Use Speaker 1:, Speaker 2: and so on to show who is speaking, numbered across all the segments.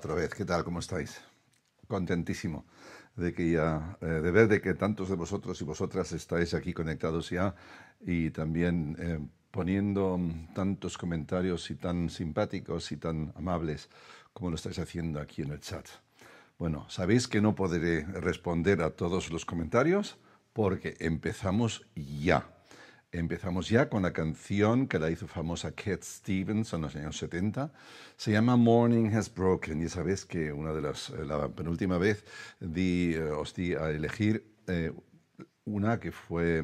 Speaker 1: otra vez. ¿Qué tal? ¿Cómo estáis? Contentísimo de que ya, eh, de ver de que tantos de vosotros y vosotras estáis aquí conectados ya y también eh, poniendo tantos comentarios y tan simpáticos y tan amables como lo estáis haciendo aquí en el chat. Bueno, sabéis que no podré responder a todos los comentarios porque empezamos ya. Empezamos ya con la canción que la hizo famosa Cat Stevens en los años 70. Se llama Morning Has Broken. Y esa vez que una de las, eh, la penúltima vez di, eh, os di a elegir eh, una que fue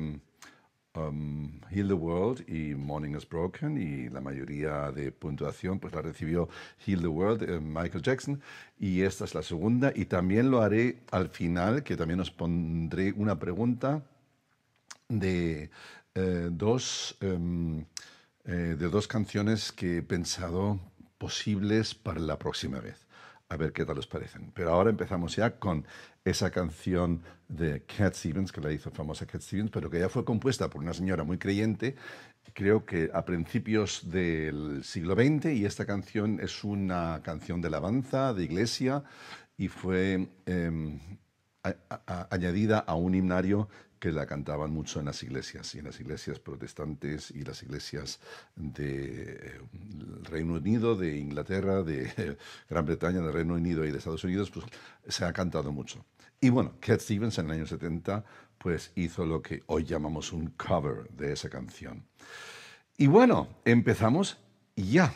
Speaker 1: um, Heal the World y Morning Has Broken. Y la mayoría de puntuación pues la recibió Heal the World, Michael Jackson. Y esta es la segunda. Y también lo haré al final, que también os pondré una pregunta de eh, dos, em, eh, de dos canciones que he pensado posibles para la próxima vez. A ver qué tal os parecen. Pero ahora empezamos ya con esa canción de Cat Stevens, que la hizo famosa Cat Stevens, pero que ya fue compuesta por una señora muy creyente, creo que a principios del siglo XX, y esta canción es una canción de alabanza, de iglesia, y fue em, añadida a un himnario que la cantaban mucho en las iglesias, y en las iglesias protestantes y las iglesias del eh, Reino Unido, de Inglaterra, de Gran Bretaña, del Reino Unido y de Estados Unidos, pues se ha cantado mucho. Y bueno, Cat Stevens en el año 70 pues hizo lo que hoy llamamos un cover de esa canción. Y bueno, empezamos ya.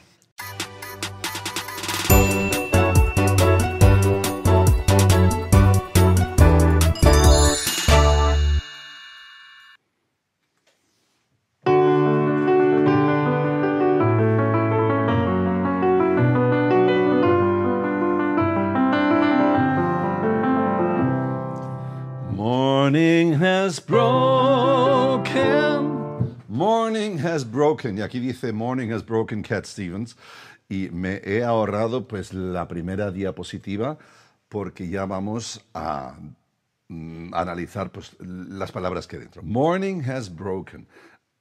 Speaker 1: y aquí dice Morning has broken Cat Stevens, y me he ahorrado pues la primera diapositiva porque ya vamos mm, a analizar pues, las palabras que hay dentro. Morning has broken.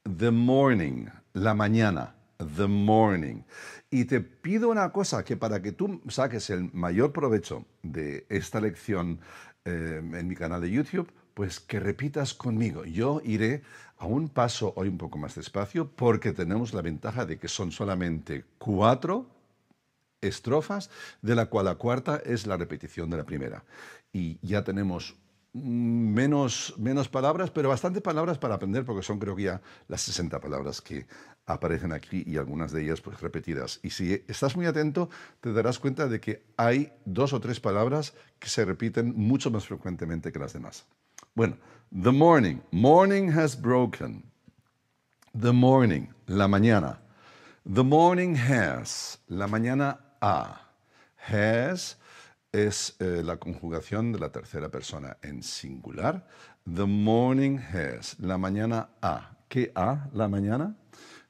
Speaker 1: The morning, la mañana, the morning. Y te pido una cosa, que para que tú saques el mayor provecho de esta lección eh, en mi canal de YouTube, pues que repitas conmigo. Yo iré a un paso hoy un poco más despacio porque tenemos la ventaja de que son solamente cuatro estrofas, de la cual la cuarta es la repetición de la primera. Y ya tenemos menos, palabras, pero bastante palabras para aprender, porque son creo que ya las 60 palabras que aparecen aquí y algunas de ellas pues repetidas. Y si estás muy atento, te darás cuenta de que hay dos o tres palabras que se repiten mucho más frecuentemente que las demás. Bueno, the morning. Morning has broken. The morning, la mañana. The morning has, la mañana a. Has es eh, la conjugación de la tercera persona en singular. The morning has, la mañana a. ¿Qué a? La mañana.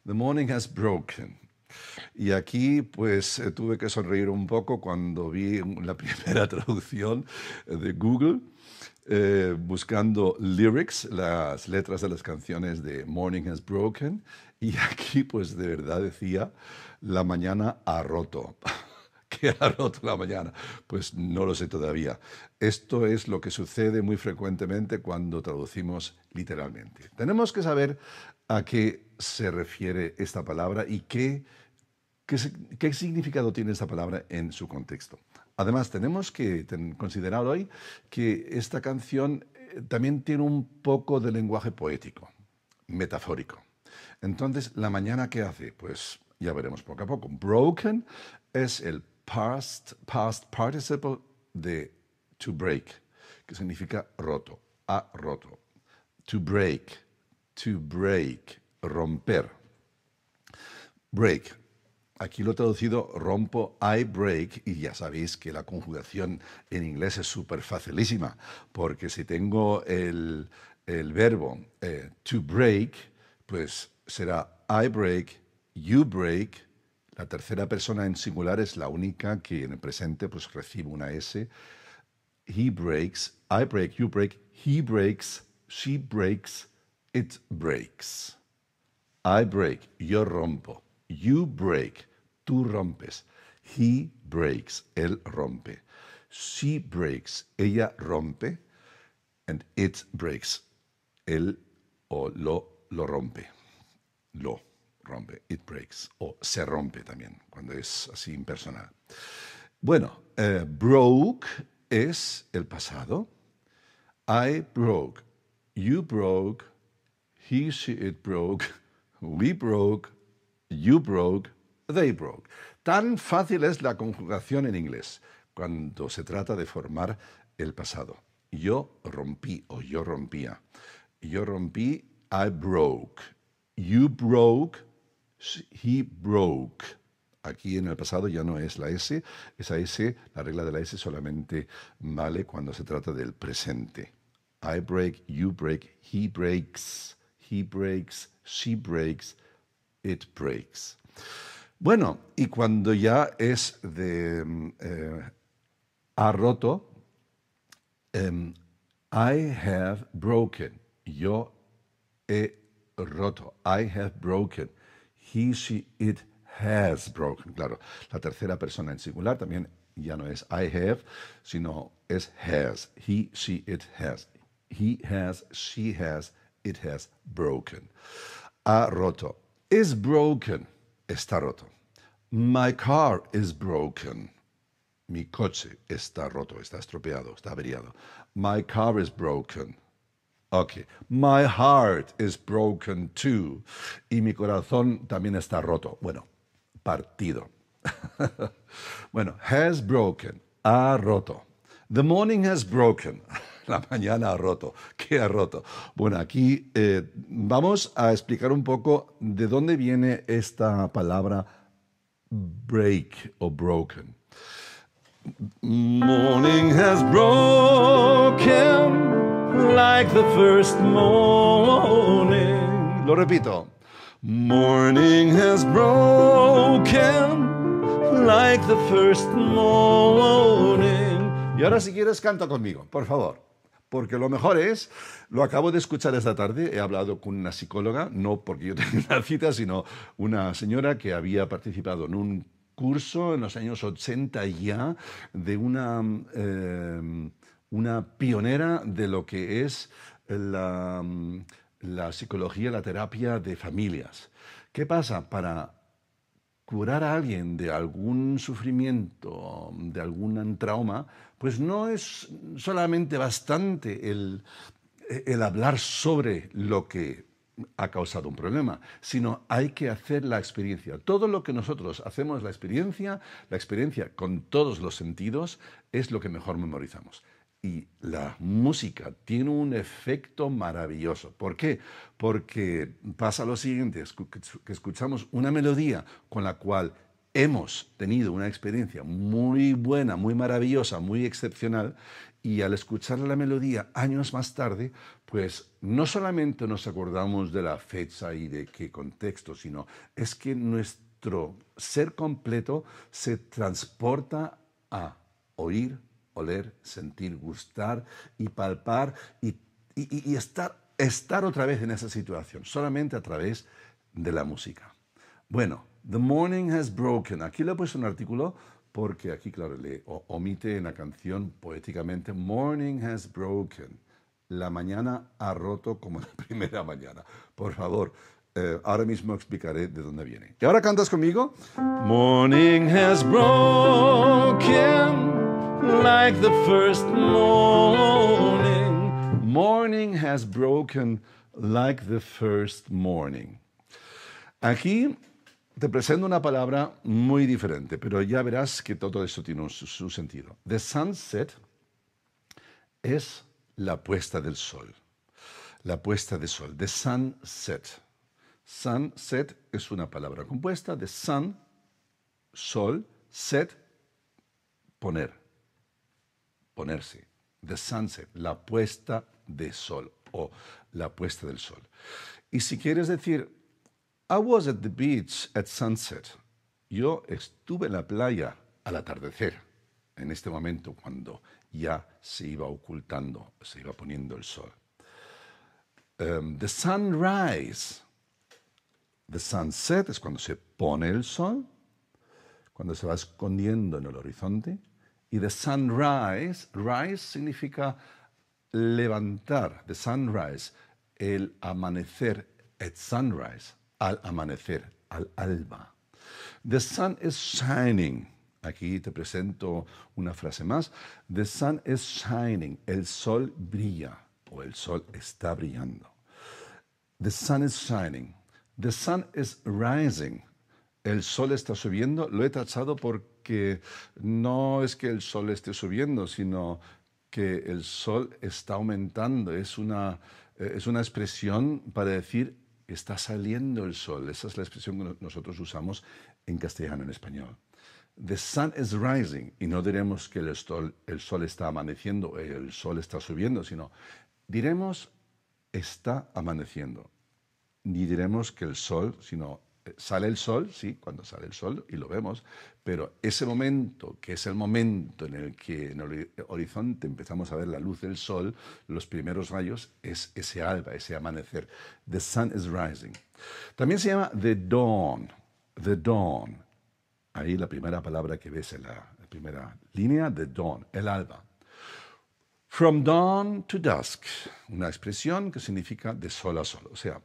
Speaker 1: The morning has broken. Y aquí pues eh, tuve que sonreír un poco cuando vi la primera traducción eh, de Google. Eh, buscando lyrics, las letras de las canciones de Morning Has Broken, y aquí pues de verdad decía, la mañana ha roto. ¿Qué ha roto la mañana? Pues no lo sé todavía. Esto es lo que sucede muy frecuentemente cuando traducimos literalmente. Tenemos que saber a qué se refiere esta palabra y qué ¿Qué, significado tiene esta palabra en su contexto? Además, tenemos que considerar hoy que esta canción eh, también tiene un poco de lenguaje poético, metafórico. Entonces, ¿la mañana qué hace? Pues ya veremos poco a poco. Broken es el past, past participle de to break, que significa roto, ha roto. To break, to break, romper. Break, Aquí lo he traducido rompo I break y ya sabéis que la conjugación en inglés es súper facilísima, porque si tengo el, verbo eh, to break, pues será I break, you break. La tercera persona en singular es la única que en el presente pues recibe una S. He breaks, I break, you break, he breaks, she breaks, it breaks. I break, yo rompo, you break, Tú rompes. He breaks. Él rompe. She breaks. Ella rompe. And it breaks. Él o lo, lo rompe. Lo rompe. It breaks. O se rompe también, cuando es así impersonal. Bueno, eh, broke es el pasado. I broke. You broke. He, she, it broke. We broke. You broke. They broke. Tan fácil es la conjugación en inglés cuando se trata de formar el pasado. Yo rompí o yo rompía. Yo rompí, I broke. You broke, he broke. Aquí en el pasado ya no es la S, esa S, la regla de la S solamente vale cuando se trata del presente. I break, you break, he breaks, he breaks, she breaks, it breaks. Bueno, y cuando ya es de mm, eh, ha roto, em, I have broken. Yo he roto. I have broken. He, she, it has broken. Claro, la tercera persona en singular también ya no es I have, sino es has. He, she, it has. He has, she has, it has broken. Ha roto. Is broken está roto. My car is broken. Mi coche está roto, está estropeado, está averiado. My car is broken. Ok. My heart is broken too. Y mi corazón también está roto. Bueno, partido. bueno, has broken. Ha roto. The morning has broken. la mañana ha roto. ¿Qué ha roto? Bueno, aquí eh, vamos a explicar un poco de dónde viene esta palabra break o broken. Morning has broken like the first morning. Lo repito. Morning has broken like the first morning. Y ahora si quieres canta conmigo, por favor porque lo mejor es, lo acabo de escuchar esta tarde, he hablado con una psicóloga, no porque yo tenga una cita, sino una señora que había participado en un curso en los años 80 ya de una, eh, una pionera de lo que es la, la psicología, la terapia de familias. ¿Qué pasa? Para curar a alguien de algún sufrimiento, de algún trauma, pues no es solamente bastante el, el hablar sobre lo que ha causado un problema, sino hay que hacer la experiencia. Todo lo que nosotros hacemos, la experiencia, la experiencia con todos los sentidos, es lo que mejor memorizamos y la música tiene un efecto maravilloso. ¿Por qué? Porque pasa lo siguiente, que escuchamos una melodía con la cual hemos tenido una experiencia muy buena, muy maravillosa, muy excepcional, y al escuchar la melodía años más tarde, pues no solamente nos acordamos de la fecha y de qué contexto, sino es que nuestro ser completo se transporta a oír oler, sentir, gustar y palpar y, estar, estar otra vez en esa situación, solamente a través de la música. Bueno, The Morning Has Broken. Aquí le he puesto un artículo porque aquí, claro, le omite en la canción poéticamente Morning Has Broken. La mañana ha roto como la primera mañana. Por favor, eh, ahora mismo explicaré de dónde viene. ¿Y ahora cantas conmigo? Morning has broken like the first morning. Morning has broken like the first morning. Aquí te presento una palabra muy diferente, pero ya verás que todo eso tiene su, su sentido. The sunset es la puesta del sol. La puesta de sol. The sunset. Sunset es una palabra compuesta de sun, sol, set, poner ponerse. The sunset, la puesta de sol o la puesta del sol. Y si quieres decir, I was at the beach at sunset. Yo estuve en la playa al atardecer, en este momento cuando ya se iba ocultando, se iba poniendo el sol. Um, the sunrise. The sunset es cuando se pone el sol, cuando se va escondiendo en el horizonte. Y the sunrise, rise significa levantar, the sunrise, el amanecer, at sunrise, al amanecer, al alba. The sun is shining. Aquí te presento una frase más. The sun is shining. El sol brilla o el sol está brillando. The sun is shining. The sun is rising el sol está subiendo, lo he tachado porque no es que el sol esté subiendo, sino que el sol está aumentando. Es una, eh, es una expresión para decir está saliendo el sol. Esa es la expresión que nosotros usamos en castellano, en español. The sun is rising. Y no diremos que el sol, el sol está amaneciendo, eh, el sol está subiendo, sino diremos está amaneciendo. Ni diremos que el sol, sino Sale el sol, sí, cuando sale el sol y lo vemos, pero ese momento, que es el momento en el que en el horizonte empezamos a ver la luz del sol, los primeros rayos, es ese alba, ese amanecer. The sun is rising. También se llama the dawn, the dawn. Ahí la primera palabra que ves en la, primera línea, the dawn, el alba. From dawn to dusk, una expresión que significa de sol a sol, o sea,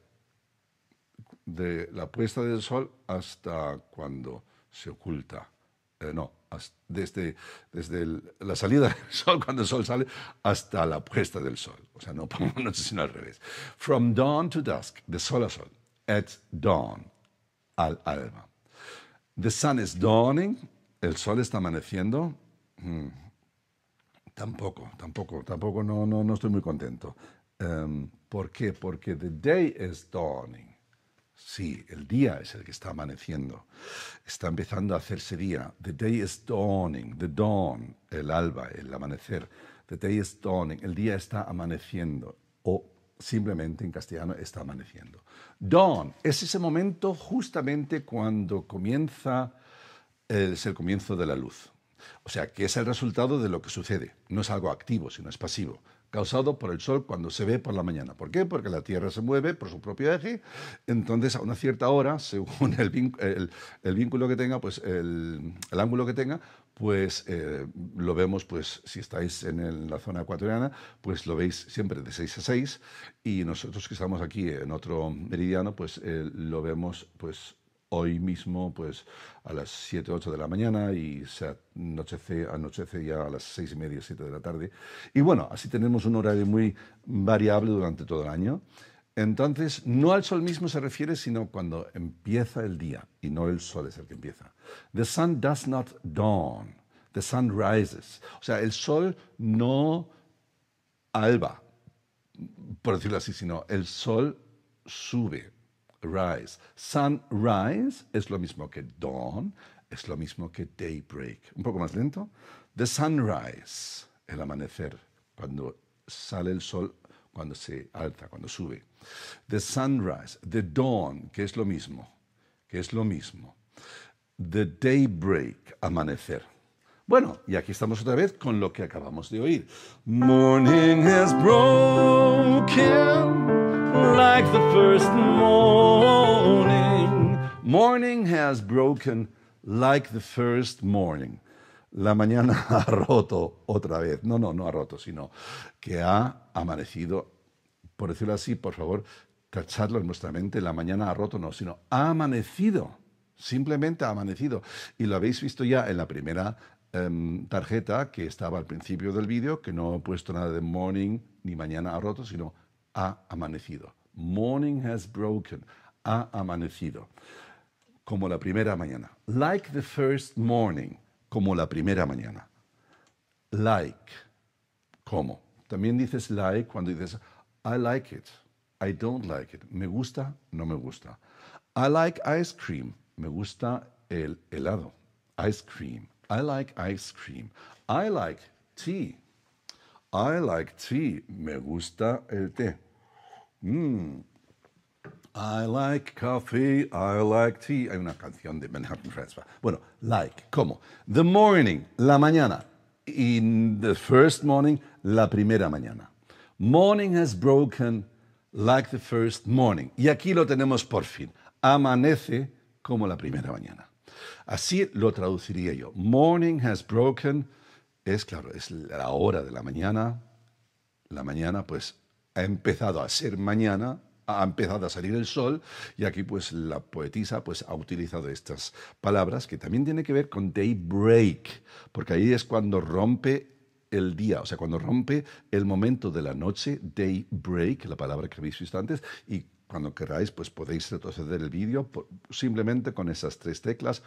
Speaker 1: de la puesta del sol hasta cuando se oculta. Eh, no, desde, desde la salida del sol, cuando el sol sale, hasta la puesta del sol. O sea, no pongámonos sino al revés. From dawn to dusk, de sol a sol. At dawn, al alba. The sun is dawning, el sol está amaneciendo. Mm. Tampoco, tampoco, tampoco, no, no, no estoy muy contento. Em, ¿Por qué? Porque the day is dawning Sí, el día es el que está amaneciendo. Está empezando a hacerse día. The day is dawning, the dawn, el alba, el amanecer. The day is dawning, el día está amaneciendo. O simplemente en castellano está amaneciendo. Dawn es ese momento justamente cuando comienza, eh, es el comienzo de la luz. O sea, que es el resultado de lo que sucede. No es algo activo, sino es pasivo causado por el Sol cuando se ve por la mañana. ¿Por qué? Porque la Tierra se mueve por su propio eje, entonces a una cierta hora, según el, vínculo que tenga, pues el, ángulo que tenga, pues eh, lo vemos, pues si estáis en la zona ecuatoriana, pues lo veis siempre de 6 a 6 y nosotros que estamos aquí en otro meridiano, pues eh, lo vemos pues hoy mismo pues a las 7, 8 de la mañana y se anochece, anochece ya a las 6 y media, 7 de la tarde. Y bueno, así tenemos un horario muy variable durante todo el año. Entonces, no al sol mismo se refiere, sino cuando empieza el día, y no el sol es el que empieza. The sun does not dawn, the sun rises. O sea, el sol no alba, por decirlo así, sino el sol sube, Rise. Sunrise es lo mismo que dawn, es lo mismo que daybreak. Un poco más lento. The sunrise, el amanecer, cuando sale el sol, cuando se alza, cuando sube. The sunrise, the dawn, que es lo mismo, que es lo mismo. The daybreak, amanecer. Bueno, y aquí estamos otra vez con lo que acabamos de oír. Morning has broken like the first morning. Morning has broken like the first morning. La mañana ha roto otra vez. No, no, no ha roto, sino que ha amanecido, por decirlo así, por favor, cachadlo en nuestra mente. La mañana ha roto, no, sino ha amanecido. Simplemente ha amanecido. Y lo habéis visto ya en la primera em, tarjeta que estaba al principio del vídeo, que no he puesto nada de morning ni mañana ha roto, sino ha amanecido. Morning has broken. Ha amanecido. Como la primera mañana. Like the first morning. Como la primera mañana. Like. Como. También dices like cuando dices I like it. I don't like it. Me gusta, no me gusta. I like ice cream. Me gusta el helado. Ice cream. I like ice cream. I like tea. I like tea. Me gusta el té. Mm. I like coffee, I like tea. Hay una canción de Manhattan Transfer. Bueno, like, ¿cómo? The morning, la mañana. In the first morning, la primera mañana. Morning has broken like the first morning. Y aquí lo tenemos por fin. Amanece como la primera mañana. Así lo traduciría yo. Morning has broken. Es claro, es la hora de la mañana. La mañana, pues ha empezado a ser mañana, ha empezado a salir el sol y aquí pues la poetisa pues ha utilizado estas palabras que también tiene que ver con daybreak, porque ahí es cuando rompe el día, o sea, cuando rompe el momento de la noche, daybreak, la palabra que habéis visto antes, y cuando queráis, pues podéis retroceder el vídeo simplemente con esas tres teclas,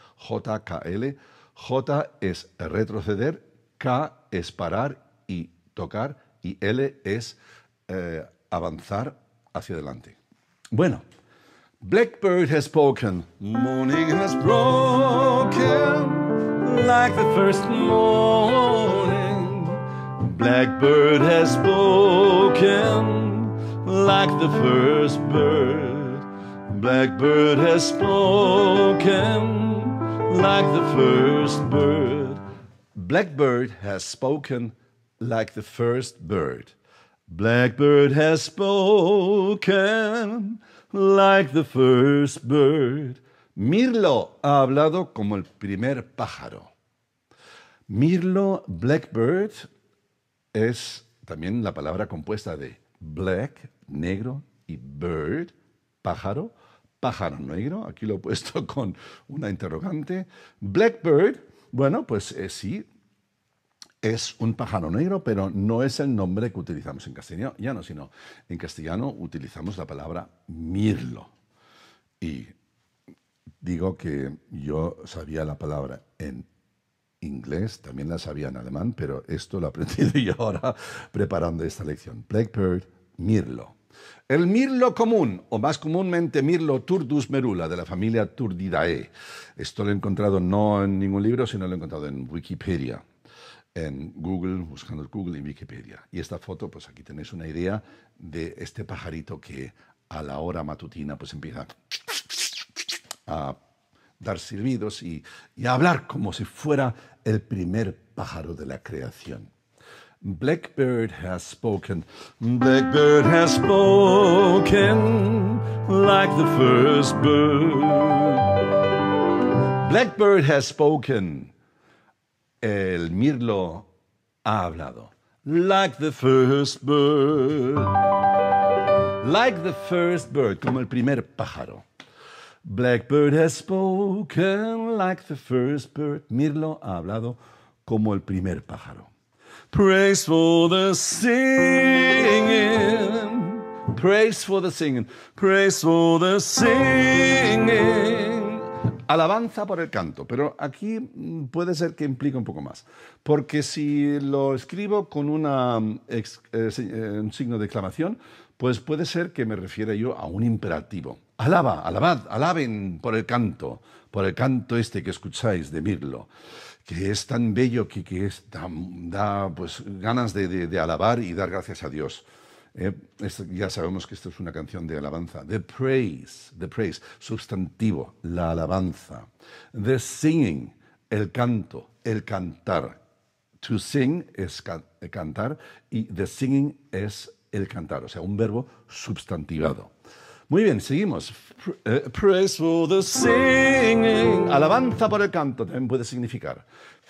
Speaker 1: L. J es retroceder, K es parar y tocar, y L es eh, avanzar hacia adelante. Bueno, Blackbird has spoken, morning has broken like the first morning. Blackbird has spoken like the first bird. Blackbird has spoken like the first bird. Blackbird has spoken like the first bird. Blackbird has spoken like the first bird. Mirlo ha hablado como el primer pájaro. Mirlo Blackbird es también la palabra compuesta de black, negro, y bird, pájaro, pájaro negro, aquí lo he puesto con una interrogante. Blackbird, bueno, pues eh, sí, es un pájaro negro, pero no es el nombre que utilizamos en castellano, sino en castellano utilizamos la palabra mirlo. Y digo que yo sabía la palabra en inglés, también la sabía en alemán, pero esto lo he aprendido yo ahora preparando esta lección. Blackbird, mirlo. El mirlo común, o más comúnmente mirlo turdus merula, de la familia Turdidae. Esto lo he encontrado no en ningún libro, sino lo he encontrado en Wikipedia en Google, buscando Google y Wikipedia. Y esta foto, pues aquí tenéis una idea de este pajarito que a la hora matutina pues empieza a dar silbidos y, y a hablar como si fuera el primer pájaro de la creación. Blackbird has spoken, Blackbird has spoken like the first bird. Blackbird has spoken el mirlo ha hablado. Like the first bird. Like the first bird, como el primer pájaro. Blackbird has spoken like the first bird. Mirlo ha hablado como el primer pájaro. Praise for the singing. Praise for the singing. Praise for the singing. Alabanza por el canto, pero aquí mm, puede ser que implique un poco más, porque si lo escribo con mm, eh, eh, un signo de exclamación, pues puede ser que me refiera yo a un imperativo. Alaba, alabad, alaben por el canto, por el canto este que escucháis de Mirlo, que es tan bello que, que da pues, ganas de alabar y dar gracias a Dios. Eh, ya sabemos que esto es una canción de alabanza. The praise, the praise, sustantivo, la alabanza. The singing, el canto, el cantar. To sing es eh, cantar y the singing es el cantar, o sea, un verbo sustantivado. Muy bien, seguimos. Eh, praise for the singing. Alabanza por el canto también puede significar.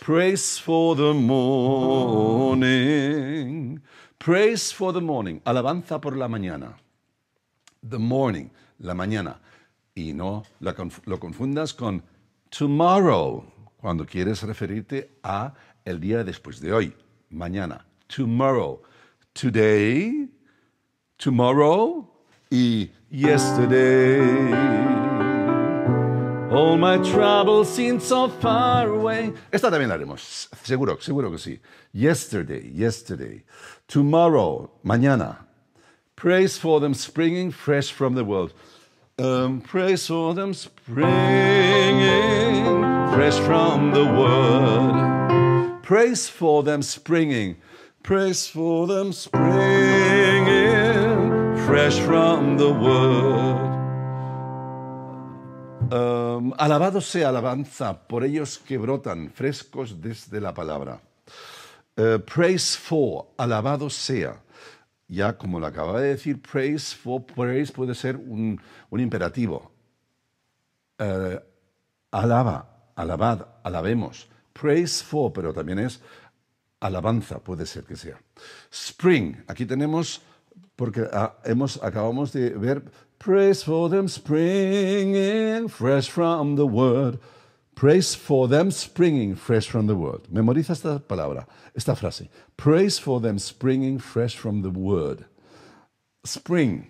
Speaker 1: Praise for the morning. Praise for the morning, alabanza por la mañana. The morning, la mañana. Y no lo confundas con tomorrow, cuando quieres referirte a el día después de hoy, mañana. Tomorrow, today, tomorrow y yesterday. All my troubles seem so far away. Esta también la haremos, seguro, seguro que sí. Yesterday, yesterday. Tomorrow, mañana. Praise for them springing fresh from the world. Um, praise for them springing fresh from the world. Praise for them springing. Praise for them springing fresh from the world. Em, alabado sea alabanza por ellos que brotan frescos desde la palabra. Eh, praise for, alabado sea. Ya como lo acaba de decir, praise for, praise puede ser un, imperativo. Eh, alaba, alabad, alabemos. Praise for, pero también es alabanza, puede ser que sea. Spring, aquí tenemos, porque ah, hemos, acabamos de ver Praise for them springing fresh from the word. Praise for them springing fresh from the word. Memoriza esta palabra, esta frase. Praise for them springing fresh from the word. Spring.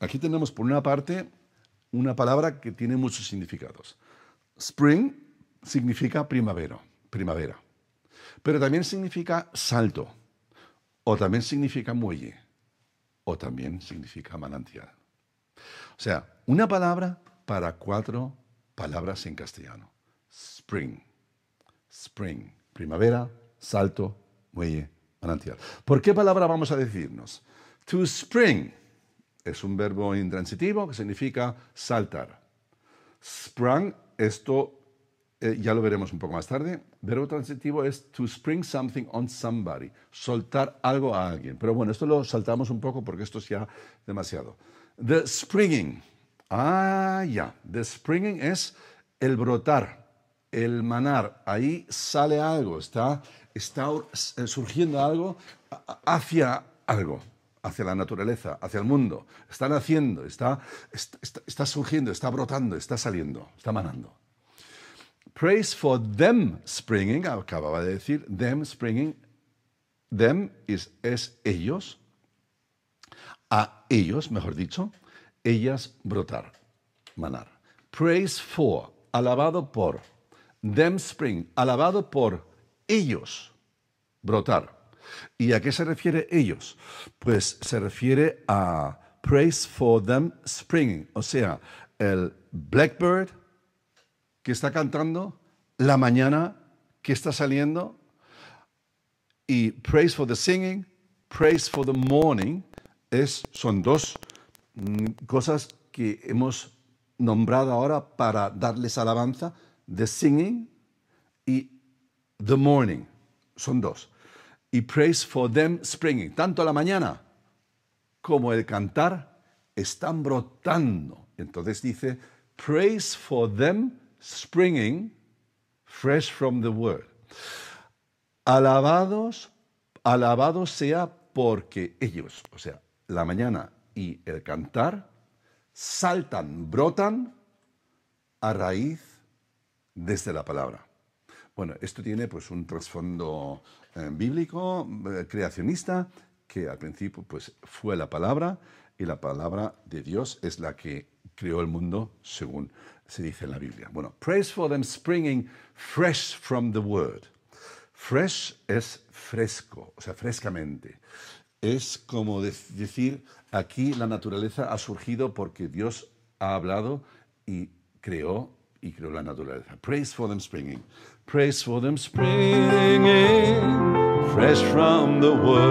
Speaker 1: Aquí tenemos por una parte una palabra que tiene muchos significados. Spring significa primavera, primavera. Pero también significa salto, o también significa muelle, o también significa manantial. O sea, una palabra para cuatro palabras en castellano. Spring. Spring. Primavera, salto, muelle, manantial. ¿Por qué palabra vamos a decirnos? To spring es un verbo intransitivo que significa saltar. Sprung, esto eh, ya lo veremos un poco más tarde. Verbo transitivo es to spring something on somebody, soltar algo a alguien. Pero bueno, esto lo saltamos un poco porque esto es ya demasiado. The springing. Ah, ya. The springing es el brotar, el manar. Ahí sale algo, está, está eh, surgiendo algo hacia algo, hacia la naturaleza, hacia el mundo. Está naciendo, está, está, surgiendo, está brotando, está saliendo, está manando. Praise for them springing, acababa de decir, them springing. Them is, es ellos, a ellos, mejor dicho, ellas brotar, manar. Praise for, alabado por. Them spring, alabado por ellos, brotar. ¿Y a qué se refiere ellos? Pues se refiere a praise for them springing, o sea, el blackbird que está cantando, la mañana que está saliendo, y praise for the singing, praise for the morning, son dos mm, cosas que hemos nombrado ahora para darles alabanza, The Singing y The Morning. Son dos. Y Praise for Them Springing. Tanto la mañana como el cantar están brotando. Entonces dice, Praise for them springing fresh from the word. Alabados, alabados sea porque ellos, o sea, la mañana y el cantar saltan, brotan a raíz desde la palabra. Bueno, esto tiene pues un trasfondo eh, bíblico, eh, creacionista, que al principio pues fue la palabra y la palabra de Dios es la que creó el mundo según se dice en la Biblia. Bueno, praise for them springing fresh from the word. Fresh es fresco, o sea, frescamente es como decir, aquí la naturaleza ha surgido porque Dios ha hablado y creó y creó la naturaleza. Praise for them springing. Praise for them springing fresh from the world.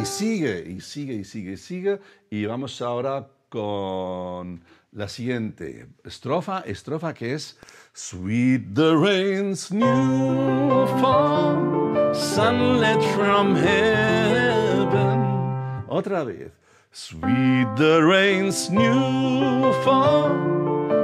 Speaker 1: Y sigue, y sigue, y sigue, y sigue. Y vamos ahora con la siguiente estrofa, estrofa que es Sweet the rain's new fall, sunlit from heaven. Otra vez. Sweet the rain's new fall,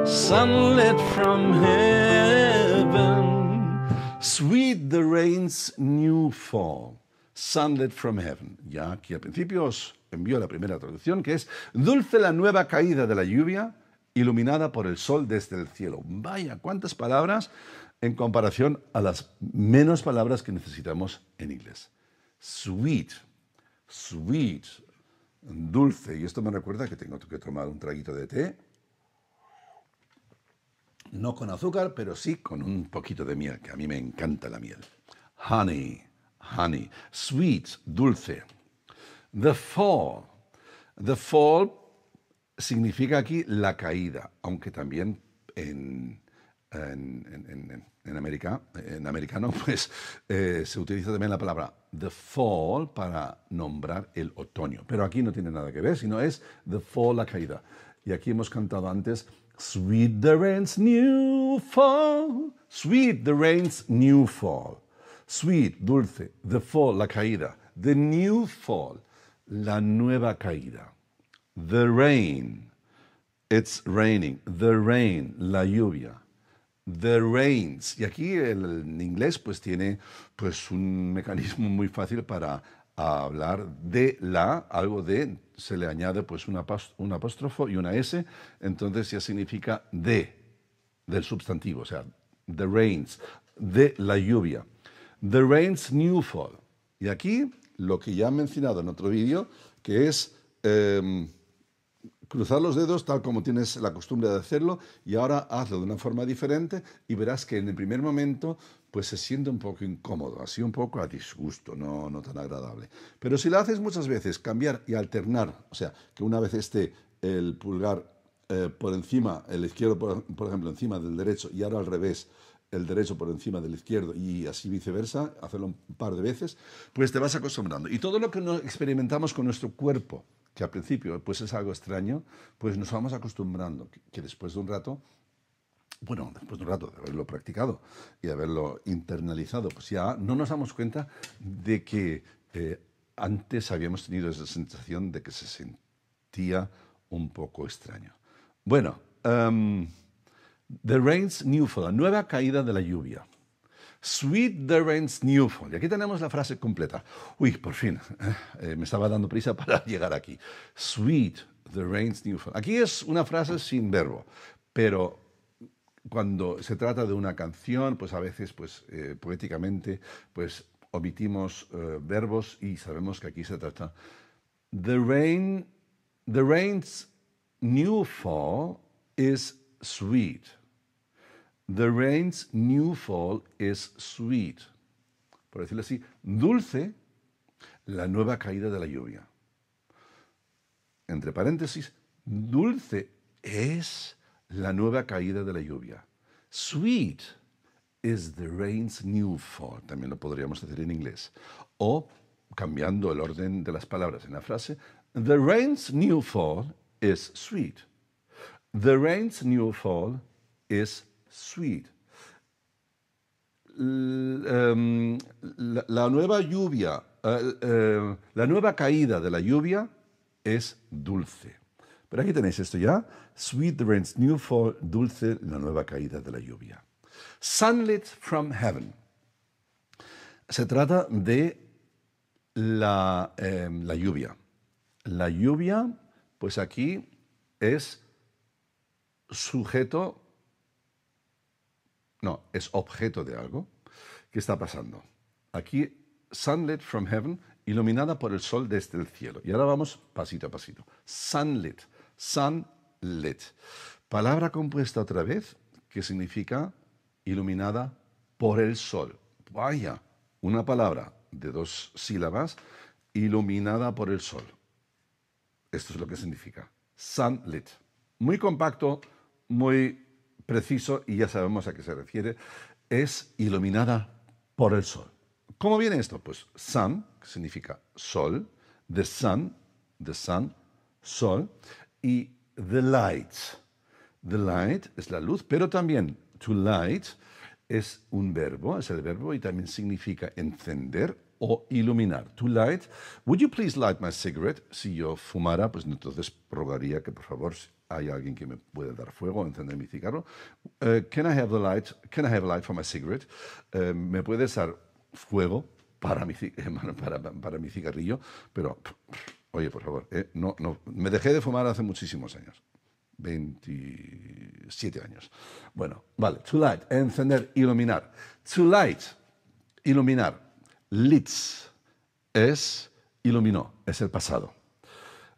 Speaker 1: sunlit from heaven. Sweet the rain's new fall, sunlit from heaven. Ya aquí a principios envió la primera traducción, que es Dulce la nueva caída de la lluvia, iluminada por el sol desde el cielo. Vaya, cuántas palabras en comparación a las menos palabras que necesitamos en inglés. Sweet, sweet, dulce. Y esto me recuerda que tengo que tomar un traguito de té. No con azúcar, pero sí con un poquito de miel, que a mí me encanta la miel. Honey, honey, sweet, dulce. The fall. The fall significa aquí la caída, aunque también en, en, América, en americano, pues eh, se utiliza también la palabra the fall para nombrar el otoño. Pero aquí no tiene nada que ver, sino es the fall, la caída. Y aquí hemos cantado antes Sweet the rain's new fall, sweet the rain's new fall. Sweet, dulce, the fall, la caída, the new fall la nueva caída. The rain, it's raining. The rain, la lluvia. The rains. Y aquí el, inglés pues tiene pues un mecanismo muy fácil para hablar de la, algo de, se le añade pues un, apóstrofo y una S, entonces ya significa de, del sustantivo, o sea, the rains, de la lluvia. The rains new fall. Y aquí lo que ya he mencionado en otro vídeo, que es em, cruzar los dedos tal como tienes la costumbre de hacerlo y ahora hazlo de una forma diferente y verás que en el primer momento pues se siente un poco incómodo, así un poco a disgusto, no, no tan agradable. Pero si lo haces muchas veces, cambiar y alternar, o sea, que una vez esté el pulgar eh, por encima, el izquierdo por, ejemplo encima del derecho y ahora al revés, el derecho por encima del izquierdo y así viceversa, hacerlo un par de veces, pues te vas acostumbrando. Y todo lo que nos experimentamos con nuestro cuerpo, que al principio pues es algo extraño, pues nos vamos acostumbrando, que después de un rato bueno, después de un rato de haberlo practicado y de haberlo internalizado, pues ya no nos damos cuenta de que eh, antes habíamos tenido esa sensación de que se sentía un poco extraño. Bueno, em, The Rains Newfall, la nueva caída de la lluvia. Sweet the Rains Newfall. Y aquí tenemos la frase completa. Uy, por fin, eh, eh, me estaba dando prisa para llegar aquí. Sweet the Rains Newfall. Aquí es una frase sin verbo, pero cuando se trata de una canción, pues a veces, pues eh, poéticamente, pues omitimos verbos y sabemos que aquí se trata. The rain, the rain's new fall is sweet. The rain's new fall is sweet. Por decirlo así, dulce la nueva caída de la lluvia. Entre paréntesis, dulce es la nueva caída de la lluvia. Sweet is the rain's new fall. También lo podríamos decir en inglés. O, cambiando el orden de las palabras en la frase, The rain's new fall is sweet. The rain's new fall is sweet. Sweet. Em, la, nueva lluvia, eh, eh, la nueva caída de la lluvia es dulce. Pero aquí tenéis esto ya. Sweet rain's new fall, dulce la nueva caída de la lluvia. Sunlit from heaven. Se trata de la, em, la lluvia. La lluvia, pues aquí es sujeto no, es objeto de algo. ¿Qué está pasando? Aquí, sunlit from heaven, iluminada por el sol desde el cielo. Y ahora vamos pasito a pasito. Sunlit, sunlit. Palabra compuesta otra vez que significa iluminada por el sol. Vaya, una palabra de dos sílabas iluminada por el sol. Esto es lo que significa. Sunlit. Muy compacto, muy preciso, y ya sabemos a qué se refiere, es iluminada por el sol. ¿Cómo viene esto? Pues sun, que significa sol, the sun, the sun, sol, y the light. The light es la luz, pero también to light es un verbo, es el verbo y también significa encender o iluminar. To light, would you please light my cigarette? Si yo fumara, pues entonces rogaría que por favor hay alguien que me puede dar fuego, encender mi cigarro. Eh, can I have the light? Can I have light for my cigarette? Eh, me puedes dar fuego para mi, para, mi cigarrillo, pero oye, por favor, eh, no, no, me dejé de fumar hace muchísimos años. 27 años. Bueno, vale, to light, encender, iluminar. To light, iluminar. Lits es iluminó, es el pasado.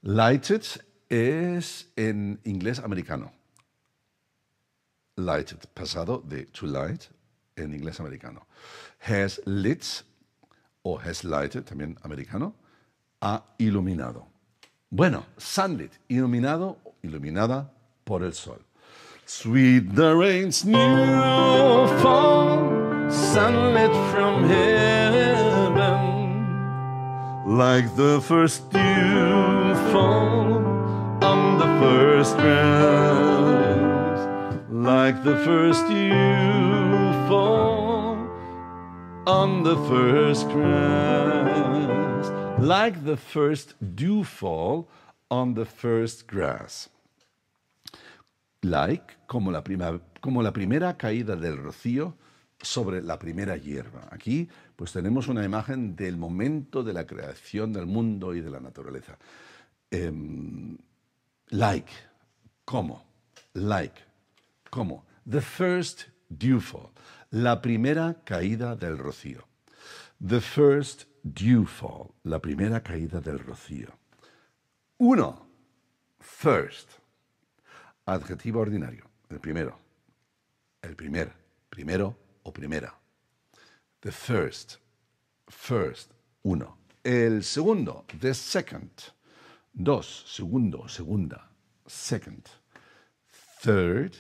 Speaker 1: Lighted es en inglés americano. Light, pasado de to light en inglés americano. Has lit o has lighted, también americano, ha iluminado. Bueno, sunlit, iluminado, iluminada por el sol. Sweet the rain's new fall, sunlit from heaven, like the first dew fall like the first dew fall on the first grass, like the first fall on the first grass. Like, como la, como la primera caída del rocío sobre la primera hierba. Aquí pues tenemos una imagen del momento de la creación del mundo y de la naturaleza. Em, like, como like, como the first dewfall, la primera caída del rocío. The first dewfall, la primera caída del rocío. Uno, first, adjetivo ordinario, el primero, el primer, primero o primera. The first, first, uno. El segundo, the second, dos, segundo, segunda second. Third,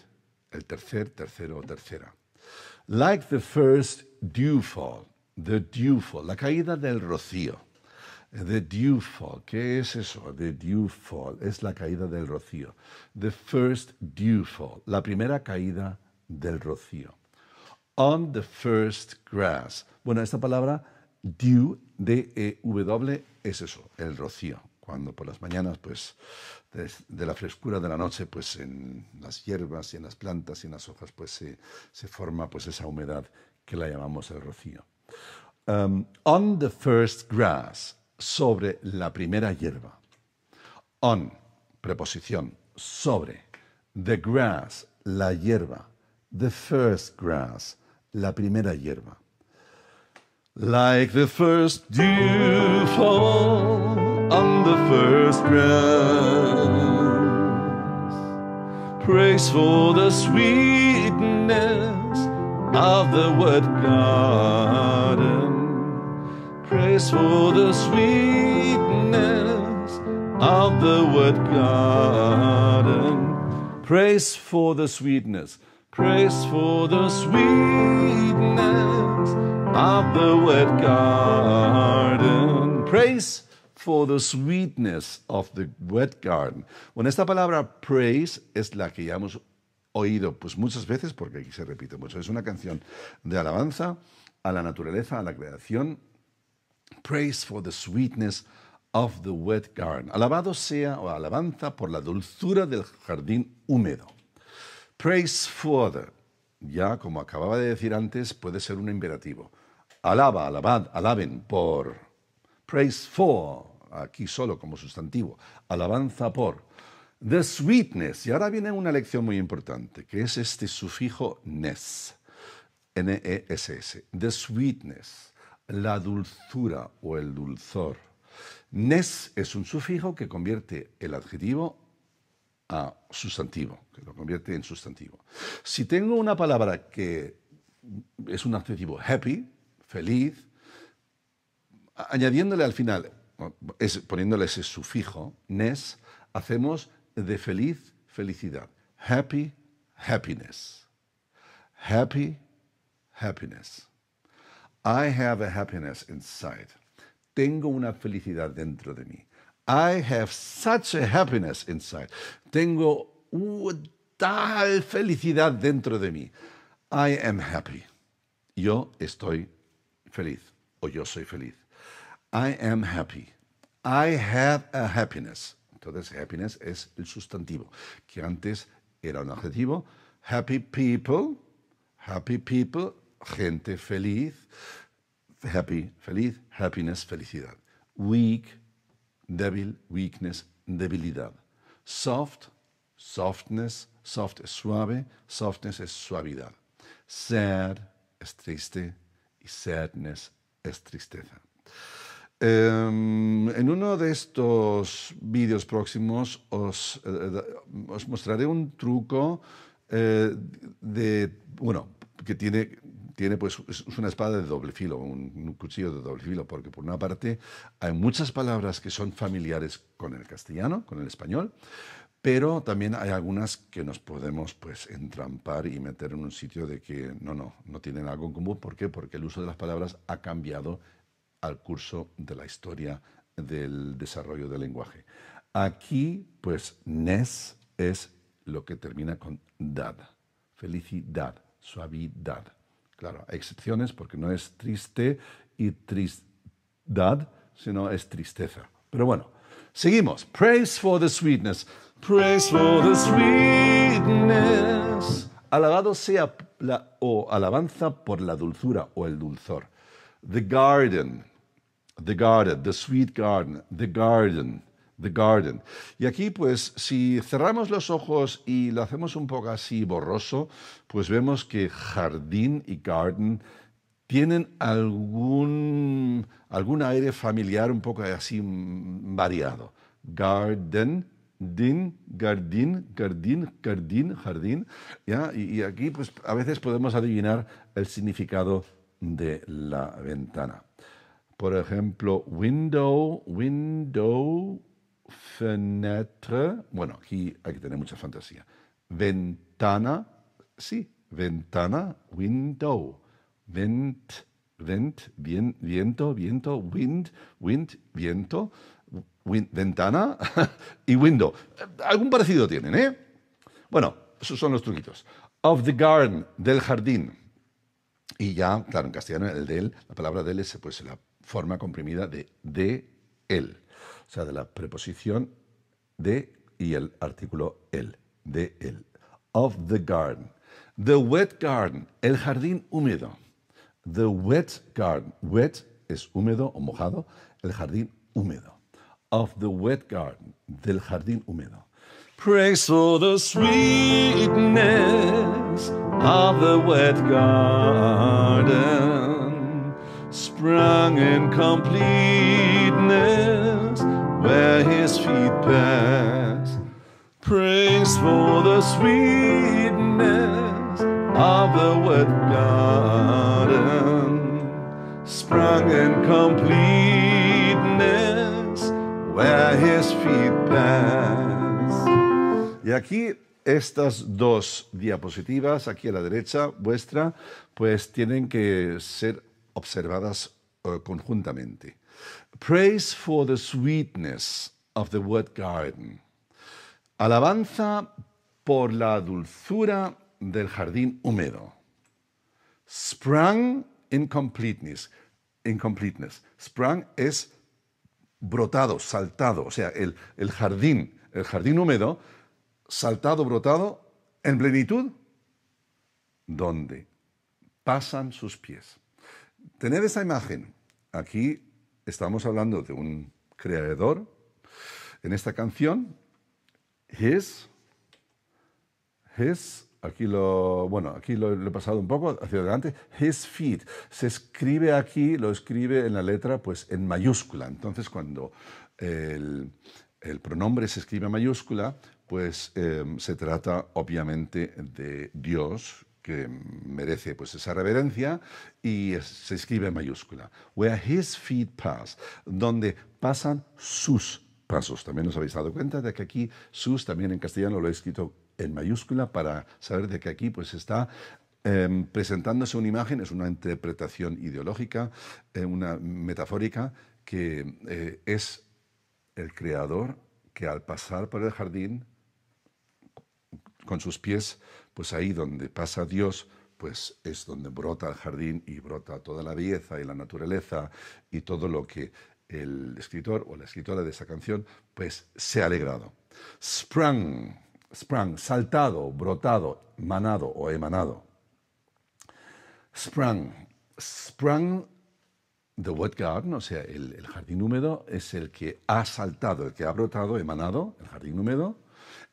Speaker 1: el tercer, tercero o tercera. Like the first dewfall, the dewfall, la caída del rocío. The dewfall, ¿qué es eso? The dewfall, es la caída del rocío. The first dewfall, la primera caída del rocío. On the first grass. Bueno, esta palabra, dew, D-E-W, es eso, el rocío, cuando por las mañanas, pues, de, la frescura de la noche, pues en las hierbas y en las plantas y en las hojas, pues se, forma pues esa humedad que la llamamos el rocío. Um, on the first grass, sobre la primera hierba. On, preposición, sobre. The grass, la hierba. The first grass, la primera hierba. Like the first dew on the first ground. Praise for the sweetness of the word garden. Praise for the sweetness of the word garden. Praise for the sweetness. Praise for the sweetness of the wet garden. Praise for the sweetness of the wet garden. Bueno, esta palabra praise es la que ya hemos oído pues muchas veces, porque aquí se repite mucho. Es una canción de alabanza a la naturaleza, a la creación. Praise for the sweetness of the wet garden. Alabado sea o alabanza por la dulzura del jardín húmedo. Praise for the, ya como acababa de decir antes, puede ser un imperativo. Alaba, alabad, alaben por. Praise for aquí solo como sustantivo, alabanza por, the sweetness. Y ahora viene una lección muy importante, que es este sufijo nes, N-E-S-S, the sweetness, la dulzura o el dulzor. Nes es un sufijo que convierte el adjetivo a sustantivo, que lo convierte en sustantivo. Si tengo una palabra que es un adjetivo happy, feliz, añadiéndole al final poniéndole ese sufijo, nes, hacemos de feliz felicidad. Happy, happiness. Happy, happiness. I have a happiness inside. Tengo una felicidad dentro de mí. I have such a happiness inside. Tengo tal felicidad dentro de mí. I am happy. Yo estoy feliz o yo soy feliz. I am happy. I have a happiness. Entonces, happiness es el sustantivo, que antes era un adjetivo. Happy people, happy people, gente feliz, happy, feliz, happiness, felicidad. Weak, débil, weakness, debilidad. Soft, softness, soft es suave, softness es suavidad. Sad es triste y sadness es tristeza. Em, en uno de estos vídeos próximos os, eh, os, mostraré un truco eh, de, bueno, que tiene, tiene pues, es una espada de doble filo, un, cuchillo de doble filo, porque por una parte hay muchas palabras que son familiares con el castellano, con el español, pero también hay algunas que nos podemos pues entrampar y meter en un sitio de que no, no, no tienen algo en común. ¿Por qué? Porque el uso de las palabras ha cambiado al curso de la historia del desarrollo del lenguaje. Aquí, pues, nes es lo que termina con dad, felicidad, suavidad. Claro, hay excepciones porque no es triste y tristad, sino es tristeza. Pero bueno, seguimos. Praise for the sweetness. Praise for the sweetness. Alabado sea o alabanza por la dulzura o el dulzor. The garden, The Garden, The Sweet Garden, The Garden, The Garden. Y aquí, pues, si cerramos los ojos y lo hacemos un poco así borroso, pues vemos que jardín y garden tienen algún, algún aire familiar un poco así variado. Garden, din, garden, jardín, garden, jardín. ¿ya? y aquí, pues, a veces podemos adivinar el significado de la ventana. Por ejemplo, window, window, fenêtre. Bueno, aquí hay que tener mucha fantasía. Ventana, sí, ventana, window. Vent, vent, viento, viento, wind, wind, viento. ventana y window. Algún parecido tienen, ¿eh? Bueno, esos son los truquitos. Of the garden, del jardín. Y ya, claro, en castellano el del, la palabra del se, pues, la forma comprimida de de él, o sea, de la preposición de y el artículo el, de él. Of the garden. The wet garden, el jardín húmedo. The wet garden, wet es húmedo o mojado, el jardín húmedo. Of the wet garden, del jardín húmedo. Praise the sweetness of the wet garden sprung in completeness where his feet pass. Praise for the sweetness of the word garden, sprung in completeness where his feet pass. Y aquí estas dos diapositivas, aquí a la derecha vuestra, pues tienen que ser observadas eh, conjuntamente. Praise for the sweetness of the word garden. Alabanza por la dulzura del jardín húmedo. Sprung in completeness. Incompleteness. Sprang es brotado, saltado, o sea, el, el jardín, el jardín húmedo, saltado, brotado, en plenitud, donde pasan sus pies tener esa imagen. Aquí estamos hablando de un creador. En esta canción, his, his, aquí lo, bueno, aquí lo, he pasado un poco hacia adelante, his feet. Se escribe aquí, lo escribe en la letra, pues en mayúscula. Entonces, cuando el, pronombre se escribe en mayúscula, pues em, se trata obviamente de Dios, que merece pues, esa reverencia, y se escribe en mayúscula, where his feet pass, donde pasan sus pasos. También os habéis dado cuenta de que aquí sus, también en castellano lo he escrito en mayúscula para saber de que aquí pues está em, presentándose una imagen, es una interpretación ideológica, eh, una metafórica, que eh, es el creador que al pasar por el jardín con sus pies pues ahí donde pasa Dios, pues es donde brota el jardín y brota toda la belleza y la naturaleza y todo lo que el escritor o la escritora de esa canción pues se ha alegrado. Sprang, sprang, saltado, brotado, manado o emanado. Sprang, sprang The wet garden, o sea, el, el, jardín húmedo, es el que ha saltado, el que ha brotado, emanado, el jardín húmedo,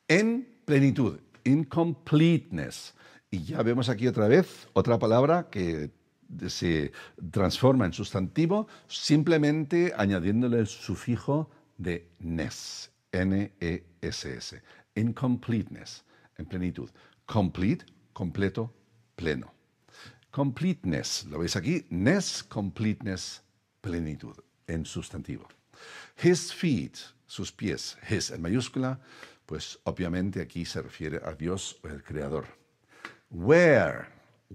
Speaker 1: en plenitud, incompleteness. Y ya vemos aquí otra vez otra palabra que se transforma en sustantivo simplemente añadiéndole el sufijo de ness, N-E-S-S, incompleteness, en plenitud. Complete, completo, pleno. Completeness, lo veis aquí, ness, completeness, plenitud, en sustantivo. His feet, sus pies, his en mayúscula, pues obviamente aquí se refiere a Dios o el Creador. Where,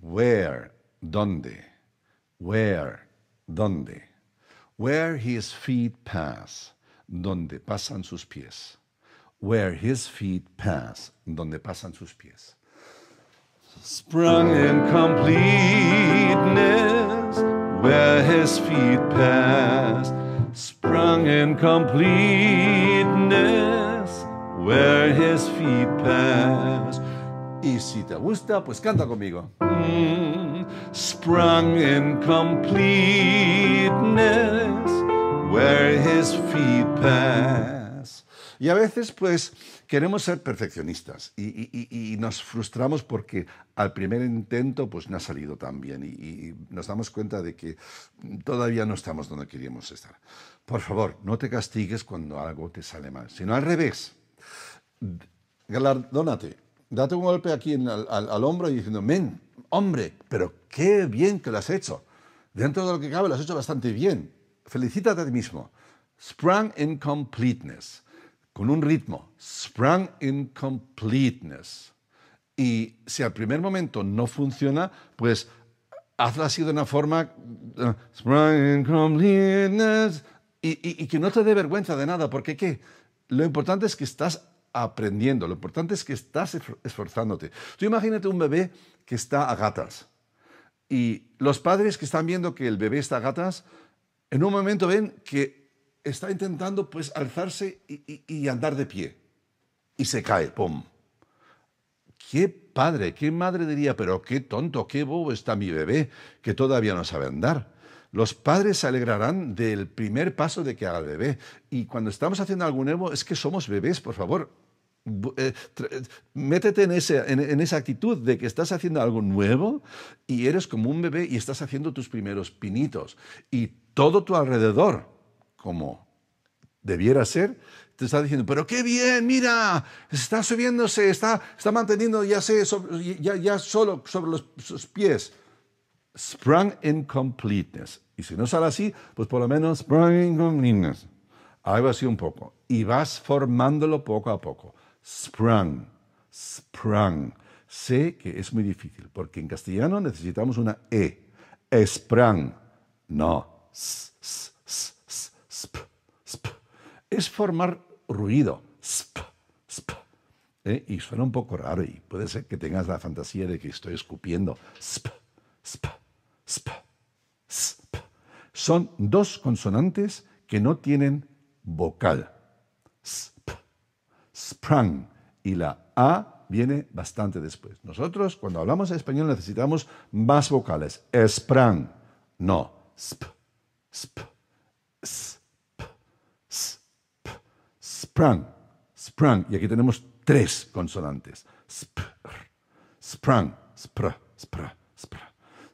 Speaker 1: where, dónde, where, dónde. Where his feet pass, donde pasan sus pies. Where his feet pass, donde pasan sus pies. Sprung in completeness, where his feet pass. Sprung in completeness where his feet pass. Y si te gusta, pues canta conmigo. sprung in completeness, where his feet pass. Y a veces, pues, queremos ser perfeccionistas y, y, y, nos frustramos porque al primer intento pues no ha salido tan bien y, nos damos cuenta de que todavía no estamos donde queríamos estar. Por favor, no te castigues cuando algo te sale mal, sino al revés galardónate, date un golpe aquí al, hombro y diciendo, men, hombre, pero qué bien que lo has hecho. Dentro de lo que cabe, lo has hecho bastante bien. Felicítate a ti mismo. Sprang in completeness, con un ritmo. Sprang in completeness. Y si al primer momento no funciona, pues hazlo así de una forma. Eh, sprung in completeness. Y, y que no te dé vergüenza de nada, porque ¿qué? Lo importante es que estás aprendiendo. Lo importante es que estás esforzándote. Tú imagínate un bebé que está a gatas. Y los padres que están viendo que el bebé está a gatas, en un momento ven que está intentando pues alzarse y, y andar de pie. Y se cae, ¡pum! ¿Qué padre, qué madre diría, pero qué tonto, qué bobo está mi bebé, que todavía no sabe andar? Los padres se alegrarán del primer paso de que haga el bebé. Y cuando estamos haciendo algo nuevo, es que somos bebés, por favor. Eh, eh, métete en, ese, en, esa actitud de que estás haciendo algo nuevo y eres como un bebé y estás haciendo tus primeros pinitos. Y todo tu alrededor, como debiera ser, te está diciendo, pero qué bien, mira, está subiéndose, está, está manteniendo, ya sé, ya, ya solo sobre los, sus pies sprung in completeness. Y si no sale así, pues por lo menos sprung in completeness. Algo así un poco. Y vas formándolo poco a poco. Sprung, sprung. Sé que es muy difícil, porque en castellano necesitamos una E. Sprung. No. sp, sp. Es formar ruido. Sp, sp. ¿Eh? Y suena un poco raro y puede ser que tengas la fantasía de que estoy escupiendo. Sp, sp sp, sp, son dos consonantes que no tienen vocal. Sp, sprang. Y la A viene bastante después. Nosotros, cuando hablamos español, necesitamos más vocales. Sprang. No. Sp, sp, sp, sprang. Sprang. Y aquí tenemos tres consonantes. Spr, sprang, spr, spr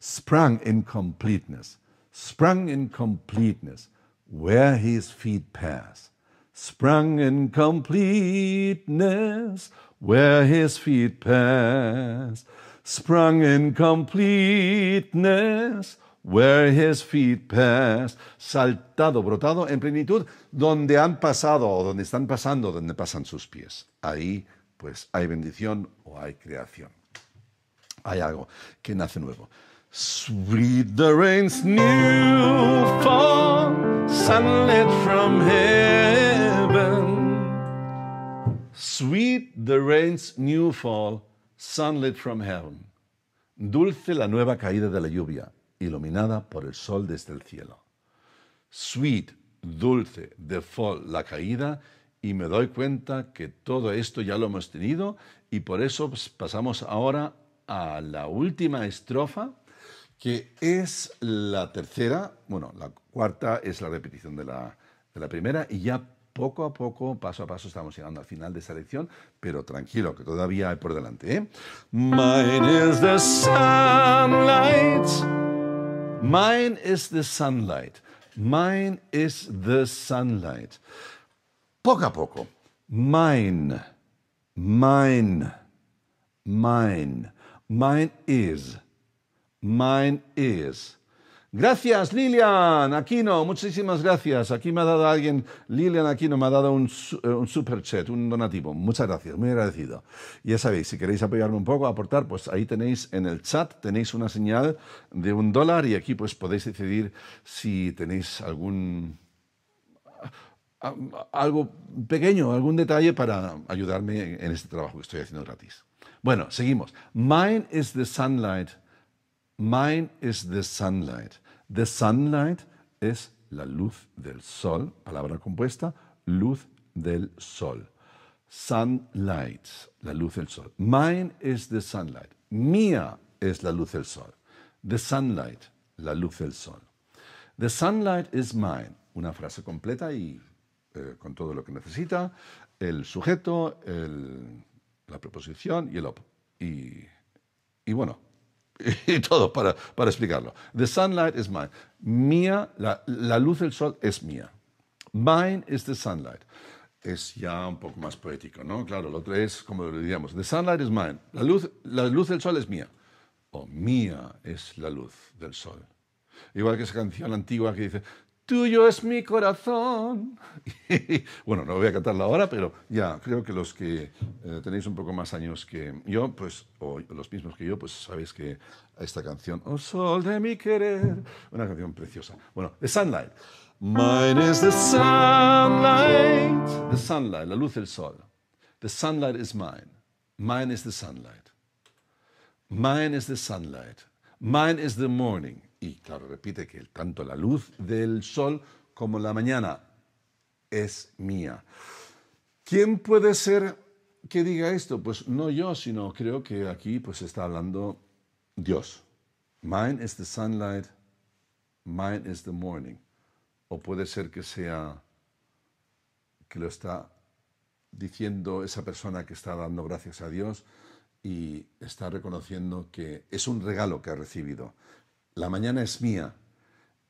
Speaker 1: sprung in completeness, sprung in completeness, where his feet pass, sprung in completeness, where his feet pass, sprung in completeness, where his feet pass, saltado, brotado en plenitud, donde han pasado o donde están pasando, donde pasan sus pies. Ahí pues hay bendición o hay creación. Hay algo que nace nuevo. Sweet the rain's new fall, sunlit from heaven. Sweet the rain's new fall, sunlit from heaven. Dulce la nueva caída de la lluvia, iluminada por el sol desde el cielo. Sweet, dulce, the fall, la caída, y me doy cuenta que todo esto ya lo hemos tenido y por eso pues, pasamos ahora a la última estrofa que es la tercera, bueno, la cuarta es la repetición de la, primera y ya poco a poco, paso a paso, estamos llegando al final de esta lección, pero tranquilo, que todavía hay por delante. ¿eh? Mine is the sunlight. Mine is the sunlight. Mine is the sunlight. Poco a poco. Mine. Mine. Mine. Mine is. Mine is. Gracias, Lilian Aquino. Muchísimas gracias. Aquí me ha dado alguien, Lilian Aquino, me ha dado eh, un, super chat, un donativo. Muchas gracias, muy agradecido. Ya sabéis, si queréis apoyarme un poco, aportar, pues ahí tenéis en el chat, tenéis una señal de un dólar y aquí pues podéis decidir si tenéis algún algo pequeño, algún detalle para ayudarme en este trabajo que estoy haciendo gratis. Bueno, seguimos. Mine is the sunlight Mine is the sunlight. The sunlight es la luz del sol, palabra compuesta, luz del sol. Sunlight, la luz del sol. Mine is the sunlight. Mía es la luz del sol. The sunlight, la luz del sol. The sunlight is mine. Una frase completa y eh, con todo lo que necesita. El sujeto, la preposición y el op. y bueno, y todo para, para explicarlo. The sunlight is mine. Mía, la, la luz del sol es mía. Mine is the sunlight. Es ya un poco más poético, ¿no? Claro, lo otro es como lo diríamos. The sunlight is mine. La luz, la luz del sol es mía. O mía es la luz del sol. Igual que esa canción antigua que dice, Tuyo es mi corazón. bueno, no voy a cantarla ahora, pero ya, creo que los que eh, tenéis un poco más años que yo, pues, o los mismos que yo, pues sabéis que esta canción, Oh Sol de mi querer, una canción preciosa. Bueno, The Sunlight. Mine is the sunlight. The sunlight, la luz del sol. The sunlight is mine. Mine is the sunlight. Mine is the sunlight. Mine is the morning. Y claro, repite que tanto la luz del sol como la mañana es mía. ¿Quién puede ser que diga esto? Pues no yo, sino creo que aquí pues está hablando Dios. Mine is the sunlight, mine is the morning. O puede ser que sea que lo está diciendo esa persona que está dando gracias a Dios y está reconociendo que es un regalo que ha recibido, la mañana es mía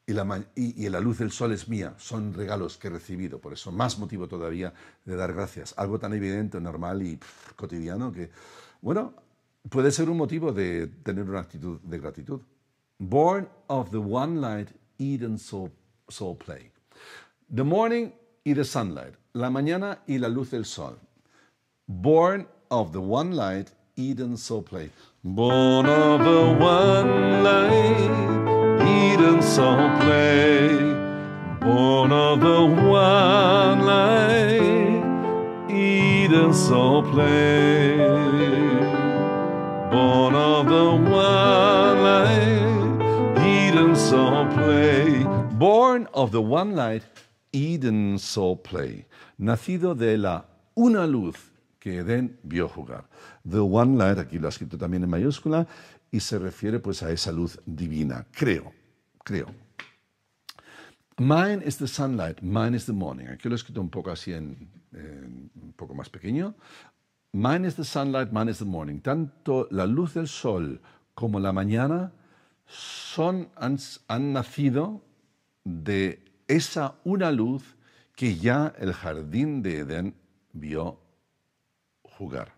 Speaker 1: y la, luz del sol es mía. Son regalos que he recibido. Por eso, más motivo todavía de dar gracias. Algo tan evidente, normal y cotidiano que, bueno, puede ser un motivo de tener una actitud de gratitud. Born of the one light, Eden soul play. The morning y the sunlight. La mañana y la luz del sol. Born of the one light, Eden soul play. Born of a one life, Eden saw play. Born of a one life, Eden saw play. Born of a one life, Eden saw play. Born of the one light, Eden saw play. Nacido de la una luz, que Edén vio jugar. The One Light, aquí lo ha escrito también en mayúscula, y se refiere pues a esa luz divina, creo, creo. Mine is the sunlight, mine is the morning. Aquí lo he escrito un poco así, en, un poco más pequeño. Mine is the sunlight, mine is the morning. Tanto la luz del sol como la mañana son, han, han nacido de esa una luz que ya el jardín de Edén vio jugar.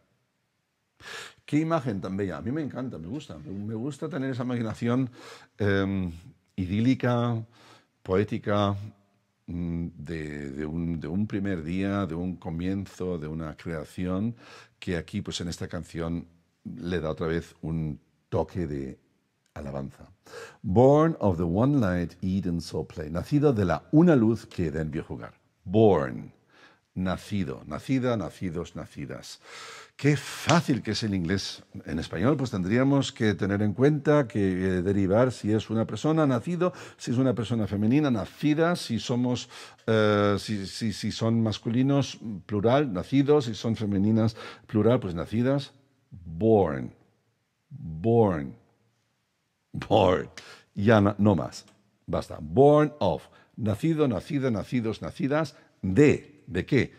Speaker 1: Qué imagen tan bella. A mí me encanta, me gusta. Me gusta tener esa imaginación em, idílica, poética, mm, de, un, primer día, de un comienzo, de una creación, que aquí, pues en esta canción, le da otra vez un toque de alabanza. Born of the one light Eden so play. Nacido de la una luz que Eden vio jugar. Born nacido, nacida, nacidos, nacidas. Qué fácil que es el inglés. En español, pues tendríamos que tener en cuenta que eh, derivar si es una persona nacido, si es una persona femenina, nacida, si somos, eh, si, son masculinos, plural, nacidos, si son femeninas, plural, pues nacidas, born, born, born. Ya no más. Basta. Born of. Nacido, nacida, nacidos, nacidas, de ¿De qué?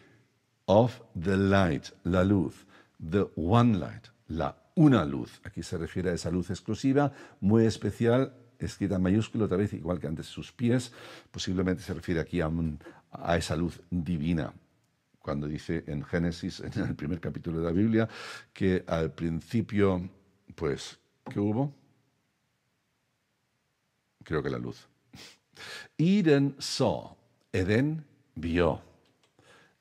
Speaker 1: Of the light, la luz. The one light, la una luz. Aquí se refiere a esa luz exclusiva, muy especial, escrita en mayúscula otra vez, igual que antes sus pies. Posiblemente se refiere aquí a, esa luz divina, cuando dice en Génesis, en el primer capítulo de la Biblia, que al principio, pues, ¿qué hubo? Creo que la luz. Eden saw, Eden vio.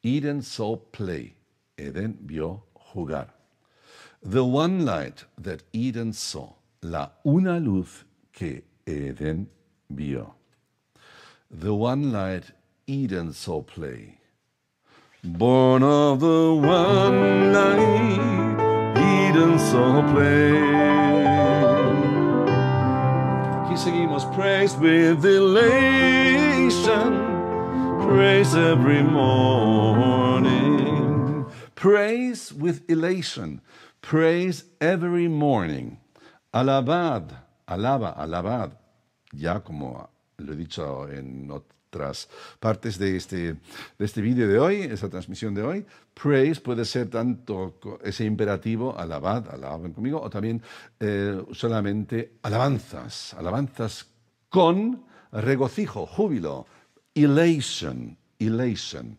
Speaker 1: Eden saw play. Eden vio jugar. The one light that Eden saw. La una luz que Eden vio. The one light Eden saw play. Born of the one light Eden saw play. He seguimos praise with elation. praise every morning. Praise with elation. Praise every morning. Alabad, alaba, alabad. Ya como lo he dicho en otras partes de este, este vídeo de hoy, esta transmisión de hoy, praise puede ser tanto ese imperativo, alabad, alaben conmigo, o también eh, solamente alabanzas, alabanzas con regocijo, júbilo, elation, elation,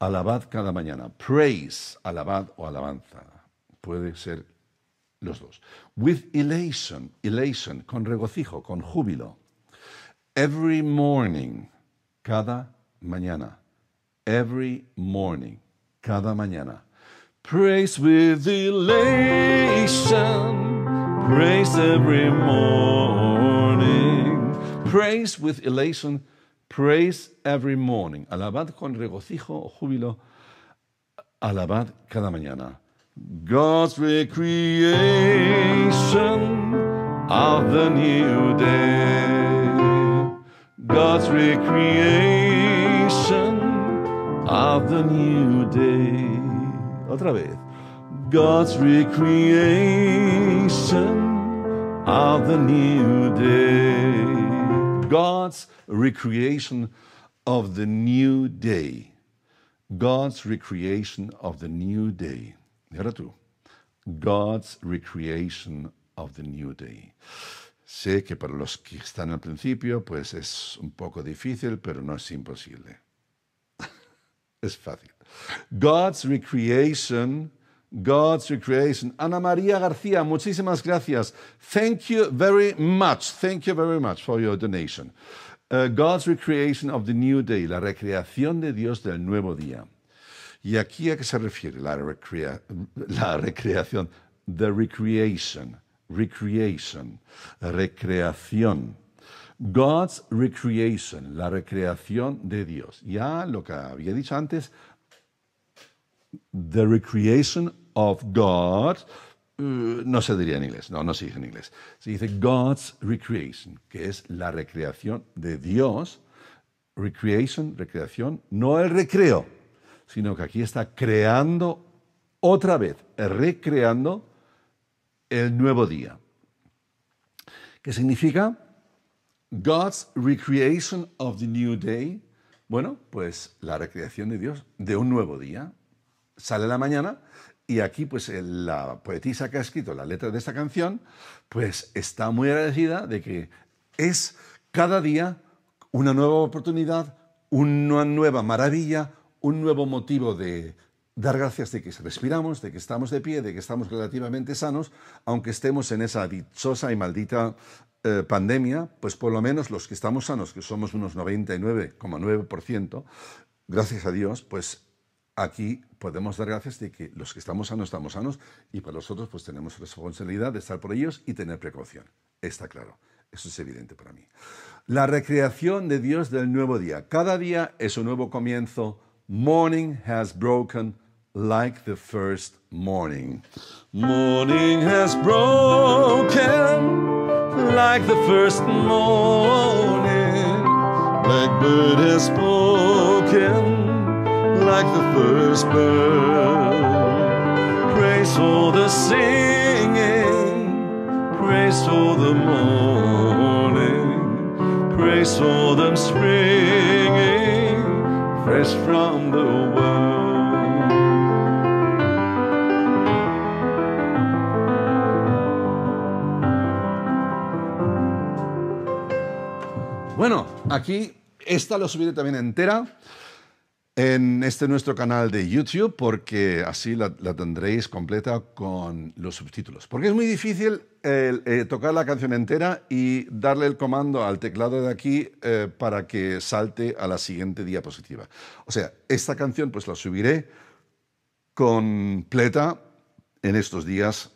Speaker 1: alabad cada mañana, praise, alabad o alabanza, puede ser los dos. With elation, elation, con regocijo, con júbilo. Every morning, cada mañana. Every morning, cada mañana. Praise with elation, praise every morning. Praise with elation, Praise every morning. Alabad con regocijo júbilo. Alabad cada mañana. God's recreation of the new day. God's recreation of the new day. Otra vez. God's recreation of the new day. God's recreation of the new day. God's recreation of the new day. God's recreation of the new day. Sé que para los que están al principio, pues es un poco difícil, pero no es imposible. es fácil. God's recreation God's Recreation. Ana María García, muchísimas gracias. Thank you very much. Thank you very much for your donation. Uh, God's Recreation of the New Day, la recreación de Dios del nuevo día. ¿Y aquí a qué se refiere la, recrea la recreación? The recreation. Recreation. Recreación. God's recreation, la recreación de Dios. Ya lo que había dicho antes, the recreation of God, eh, no se diría en inglés, no, no se dice en inglés. Se dice God's recreation, que es la recreación de Dios. Recreation, recreación, no el recreo, sino que aquí está creando otra vez, recreando el nuevo día. ¿Qué significa? God's recreation of the new day. Bueno, pues la recreación de Dios de un nuevo día. Sale la mañana y aquí, pues, la poetisa que ha escrito la letra de esta canción, pues está muy agradecida de que es cada día una nueva oportunidad, una nueva maravilla, un nuevo motivo de dar gracias de que respiramos, de que estamos de pie, de que estamos relativamente sanos, aunque estemos en esa dichosa y maldita eh, pandemia, pues por lo menos los que estamos sanos, que somos unos 99,9%, gracias a Dios, pues aquí podemos dar gracias de que los que estamos sanos estamos sanos y para nosotros pues tenemos responsabilidad de estar por ellos y tener precaución. Está claro. Eso es evidente para mí. La recreación de Dios del nuevo día. Cada día es un nuevo comienzo. Morning has broken like the first morning. Morning has broken like the first morning. Blackbird has spoken like the first bird. Praise for the singing, praise for the morning, praise for them springing fresh from the world. Bueno, aquí esta lo subiré también entera en este nuestro canal de YouTube porque así la, tendréis completa con los subtítulos. Porque es muy difícil eh, tocar la canción entera y darle el comando al teclado de aquí eh, para que salte a la siguiente diapositiva. O sea, esta canción pues la subiré completa en estos días,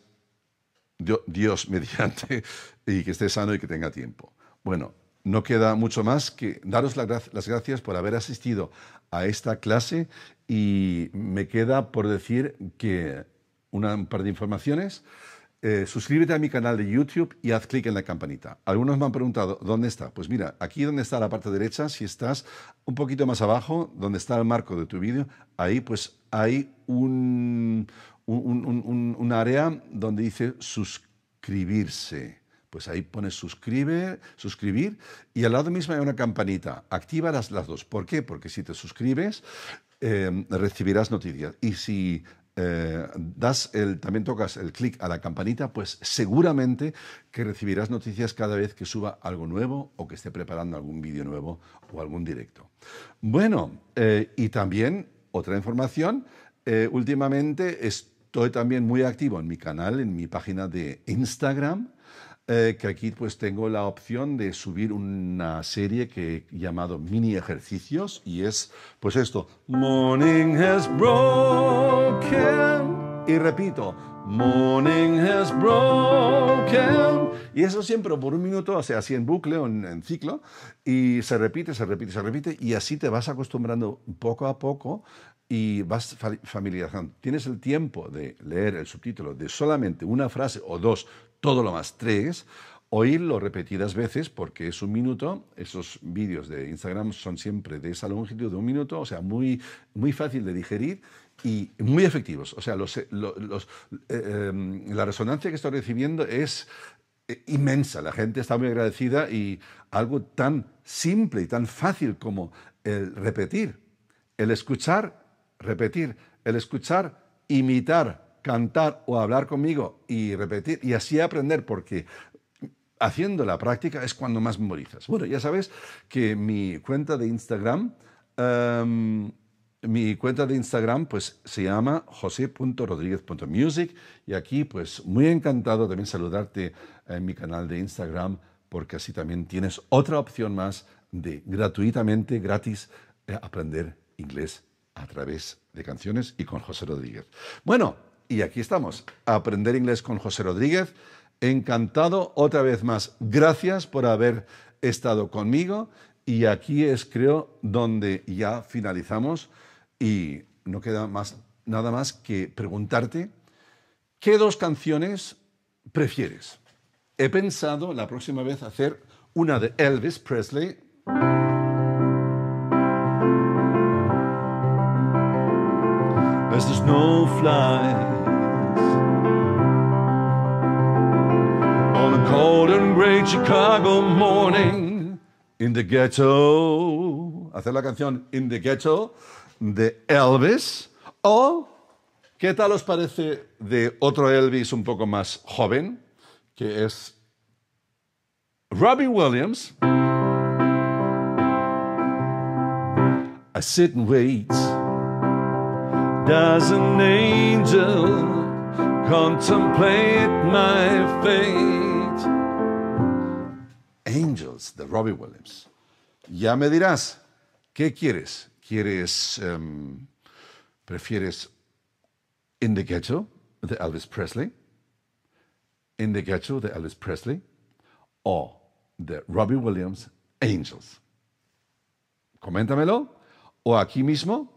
Speaker 1: Dios mediante, y que esté sano y que tenga tiempo. Bueno, no queda mucho más que daros las gracias por haber asistido a esta clase y me queda por decir que una, un par de informaciones. Eh, suscríbete a mi canal de YouTube y haz clic en la campanita. Algunos me han preguntado, ¿dónde está? Pues mira, aquí donde está la parte derecha, si estás un poquito más abajo, donde está el marco de tu vídeo, ahí pues hay un, un, un, un área donde dice suscribirse pues ahí pones suscribe, suscribir y al lado mismo hay una campanita. Activa las, dos. ¿Por qué? Porque si te suscribes, em, recibirás noticias. Y si eh, das el, también tocas el clic a la campanita, pues seguramente que recibirás noticias cada vez que suba algo nuevo o que esté preparando algún vídeo nuevo o algún directo. Bueno, eh, y también otra información, eh, últimamente estoy también muy activo en mi canal, en mi página de Instagram, eh, que aquí pues tengo la opción de subir una serie que he llamado mini ejercicios y es pues esto. Morning has broken. Y repito, morning has broken. Y eso siempre por un minuto, o sea, así en bucle o en ciclo. Y se repite, se repite, se repite. Y así te vas acostumbrando poco a poco y vas familiarizando. Tienes el tiempo de leer el subtítulo de solamente una frase o dos todo lo más tres, oírlo repetidas veces porque es un minuto, esos vídeos de Instagram son siempre de esa longitud de un minuto, o sea, muy, muy fácil de digerir y muy efectivos. O sea, eh, eh, em, la resonancia que estoy recibiendo es eh, inmensa, la gente está muy agradecida y algo tan simple y tan fácil como el repetir, el escuchar, repetir, el escuchar, imitar, cantar o hablar conmigo y repetir y así aprender, porque haciendo la práctica es cuando más memorizas. Bueno, ya sabes que mi cuenta de Instagram, em, mi cuenta de Instagram pues se llama jose.rodríguez.music y aquí pues muy encantado también saludarte en mi canal de Instagram porque así también tienes otra opción más de gratuitamente, gratis, eh, aprender inglés a través de canciones y con José Rodríguez. Bueno, y aquí estamos, Aprender Inglés con José Rodríguez. Encantado otra vez más. Gracias por haber estado conmigo y aquí es creo donde ya finalizamos y no queda más, nada más que preguntarte qué dos canciones prefieres. He pensado la próxima vez hacer una de Elvis Presley great Chicago morning in the ghetto. Hacer la canción In the Ghetto de Elvis. O, ¿qué tal os parece de otro Elvis un poco más joven? Que es Robbie Williams. I sit and wait. Does an angel contemplate my face? Angels de Robbie Williams. Ya me dirás, ¿qué quieres? ¿Quieres, em, prefieres In the Ghetto de Elvis Presley? In the Ghetto de Elvis Presley o de Robbie Williams, Angels. Coméntamelo o aquí mismo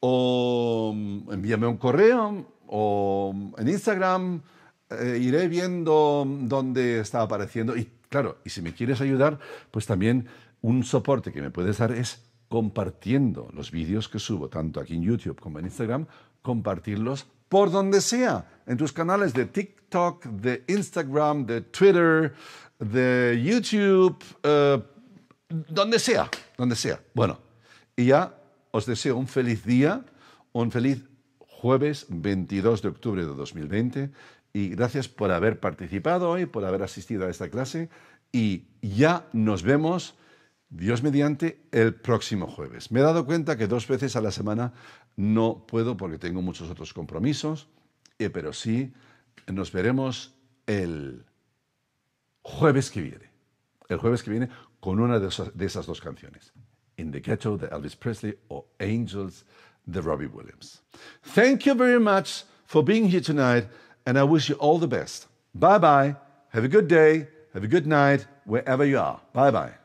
Speaker 1: o em, envíame un correo o em, en Instagram eh, iré viendo dónde está apareciendo. Y claro, y si me quieres ayudar, pues también un soporte que me puedes dar es compartiendo los vídeos que subo, tanto aquí en YouTube como en Instagram, compartirlos por donde sea, en tus canales de TikTok, de Instagram, de Twitter, de YouTube, eh, donde sea, donde sea. Bueno, y ya os deseo un feliz día, un feliz jueves 22 de octubre de 2020 y gracias por haber participado hoy, por haber asistido a esta clase y ya nos vemos, Dios mediante, el próximo jueves. Me he dado cuenta que dos veces a la semana no puedo porque tengo muchos otros compromisos, eh, pero sí nos veremos el jueves que viene, el jueves que viene con una de esas, dos canciones, In the Ghetto de Elvis Presley o Angels de Robbie Williams. Thank you very much for being here tonight. and I wish you all the best. Bye bye. Have a good day. Have a good night, wherever you are. Bye bye.